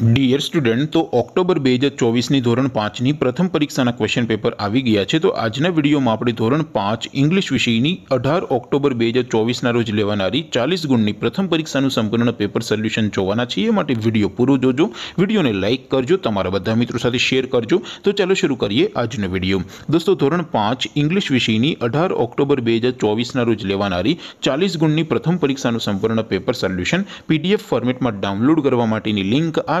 dear student તો October બે હજાર ચોવીસની ધોરણ પાંચની પ્રથમ પરીક્ષાના ક્વેશ્ચન પેપર આવી ગયા છે તો આજના વિડીયોમાં આપણે ધોરણ પાંચ ઇંગ્લિશ વિષયની અઢાર ઓક્ટોબર બે હજાર ચોવીસના રોજ લેવાનારી ચાલીસ ગુણની પ્રથમ પરીક્ષાનું સંપૂર્ણ પેપર સોલ્યુશન જોવાના છીએ એ માટે વિડીયો પૂરો જોજો વિડીયોને લાઇક કરજો તમારા બધા મિત્રો સાથે શેર કરજો તો ચાલો શરૂ કરીએ આજનો વિડીયો દોસ્તો ધોરણ પાંચ ઇંગ્લિશ વિષયની અઢાર ઓક્ટોબર બે હજાર ચોવીસના રોજ લેવાનારી ચાલીસ ગુણની પ્રથમ પરીક્ષાનું સંપૂર્ણ પેપર સોલ્યુશન પીડીએફ ફોર્મેટમાં ડાઉનલોડ કરવા માટેની લિંક આ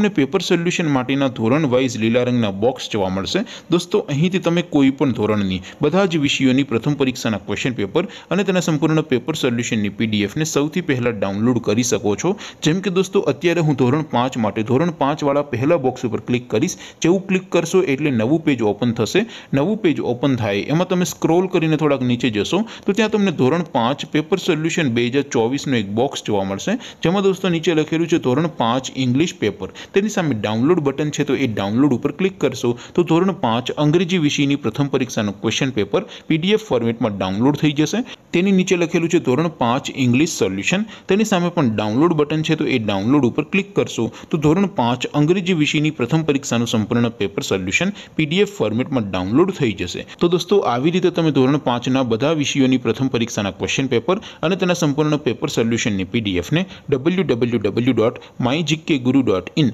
ને પેપર સોલ્યુશન માટેનો ધોરણ વાઇઝ લીલા રંગનો બોક્સ જોવા મળશે દોસ્તો અહીંથી તમે કોઈ પણ ધોરણની બધા જ વિષયોની પ્રથમ પરીક્ષાના ક્વેશ્ચન પેપર અને તેના સંપૂર્ણનો પેપર સોલ્યુશનની પીડીએફ ને સૌથી પહેલા ડાઉનલોડ કરી શકો છો જેમ કે દોસ્તો અત્યારે હું ધોરણ 5 માટે ધોરણ 5 વાળા પહેલા બોક્સ ઉપર ક્લિક કરીશ જેવું ક્લિક કરશો એટલે નવું પેજ ઓપન થશે નવું પેજ ઓપન થાય એમાં તમે સ્ક્રોલ કરીને થોડાક નીચે જશો તો ત્યાં તમને ધોરણ 5 પેપર સોલ્યુશન 2024 નો એક બોક્સ જોવા મળશે જેમાં દોસ્તો નીચે લખેલું છે ધોરણ 5 ઇંગ્લિશ પેપર તેની સામે ડાઉનલોડ બટન છે તો એ ડાઉનલોડ ઉપર ક્લિક કરશો તો ધોરણ 5 અંગ્રેજી વિષયની પ્રથમ પરીક્ષાનું ક્વેશ્ચન પેપર PDF ફોર્મેટમાં ડાઉનલોડ થઈ જશે તેની નીચે લખેલું છે ધોરણ 5 ઇંગ્લિશ સોલ્યુશન તેની સામે પણ ડાઉનલોડ બટન છે તો એ ડાઉનલોડ ઉપર ક્લિક કરશો તો ધોરણ 5 અંગ્રેજી વિષયની પ્રથમ પરીક્ષાનું સંપૂર્ણ પેપર સોલ્યુશન PDF ફોર્મેટમાં ડાઉનલોડ થઈ જશે તો દોસ્તો આવી રીતે તમે ધોરણ 5 ના બધા વિષયોની પ્રથમ પરીક્ષાના ક્વેશ્ચન પેપર અને તેના સંપૂર્ણ પેપર સોલ્યુશનની PDF ને www.mygkguru.in